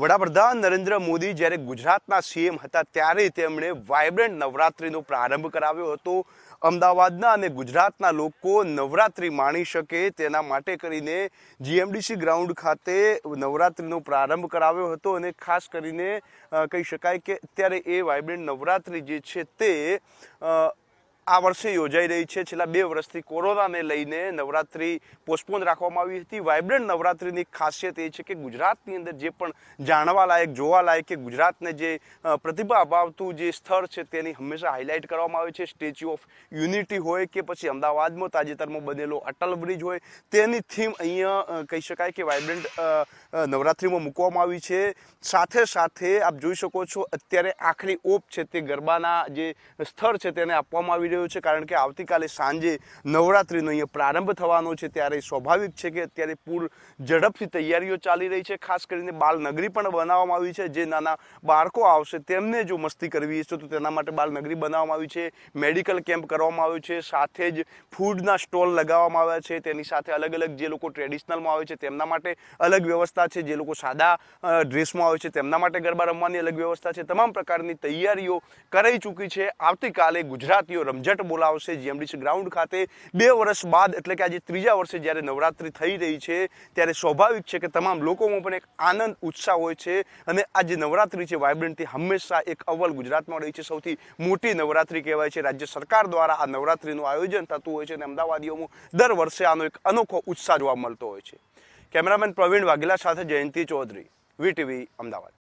વડાપ્રધાન નરેન્દ્ર મોદી જ્યારે ગુજરાતના સીએમ હતા ત્યારે તેમણે વાયબ્રન્ટ નવરાત્રિનો પ્રારંભ કરાવ્યો હતો અમદાવાદના અને ગુજરાતના લોકો નવરાત્રિ માણી શકે તેના માટે કરીને જીએમડીસી ગ્રાઉન્ડ ખાતે નવરાત્રિનો પ્રારંભ કરાવ્યો હતો અને ખાસ કરીને કહી શકાય કે અત્યારે એ વાયબ્રન્ટ નવરાત્રિ જે છે તે આ વર્ષે યોજાઈ રહી છે છેલ્લા બે વર્ષથી કોરોનાને લઈને નવરાત્રી પોસ્ટપોન રાખવામાં આવી હતી વાઇબ્રન્ટ નવરાત્રિની ખાસિયત એ છે કે ગુજરાતની અંદર જે પણ જાણવાલાયક જોવાલાયક કે ગુજરાતને જે પ્રતિભા અભાવતું જે સ્થળ છે તેની હંમેશા હાઇલાઇટ કરવામાં આવે છે સ્ટેચ્યુ ઓફ યુનિટી હોય કે પછી અમદાવાદમાં તાજેતરમાં બનેલો અટલ બ્રિજ હોય તેની થીમ અહીંયા કહી શકાય કે વાઇબ્રન્ટ નવરાત્રીમાં મૂકવામાં આવી છે સાથે સાથે આપ જોઈ શકો છો અત્યારે આખરી ઓપ છે તે ગરબાના જે સ્થળ છે તેને આપવામાં આવી રહ્યું રહ્યો છે કારણ કે આવતીકાલે સાંજે નવરાત્રિનો અહીંયા પ્રારંભ થવાનો છે ત્યારે સ્વાભાવિક છે કે અત્યારે પૂર ઝડપથી તૈયારીઓ ચાલી રહી છે ખાસ કરીને બાલનગરી પણ બનાવવામાં આવી છે જે નાના બાળકો આવશે તેમને જો મસ્તી કરવી છે તો તેના માટે બાલનગરી બનાવવામાં આવી છે મેડિકલ કેમ્પ કરવામાં આવ્યો છે સાથે જ ફૂડના સ્ટોલ લગાવવામાં આવ્યા છે તેની સાથે અલગ અલગ જે લોકો ટ્રેડિશનલમાં આવે છે તેમના માટે અલગ વ્યવસ્થા છે જે લોકો સાદા ડ્રેસમાં આવે છે તેમના માટે ગરબા રમવાની અલગ વ્યવસ્થા છે તમામ પ્રકારની તૈયારીઓ કરાઈ ચૂકી છે આવતીકાલે ગુજરાતીઓ રમઝટ બજેટ બોલાવશે જીએમડીસી ગ્રાઉન્ડ ખાતે બે વર્ષ બાદ એટલે કે આજે ત્રીજા વર્ષે જ્યારે નવરાત્રિ થઈ રહી છે ત્યારે સ્વાભાવિક છે કે તમામ લોકોમાં પણ એક આનંદ ઉત્સાહ હોય છે અને આ જે નવરાત્રિ છે વાઇબ્રન્ટથી હંમેશા એક અવ્વલ ગુજરાતમાં રહી છે સૌથી મોટી નવરાત્રિ કહેવાય છે રાજ્ય સરકાર દ્વારા આ નવરાત્રિનું આયોજન થતું હોય છે અને અમદાવાદીઓમાં દર વર્ષે આનો એક અનોખો ઉત્સાહ જોવા મળતો હોય છે કેમેરામેન પ્રવીણ વાઘેલા સાથે જયંતિ ચૌધરી વીટીવી અમદાવાદ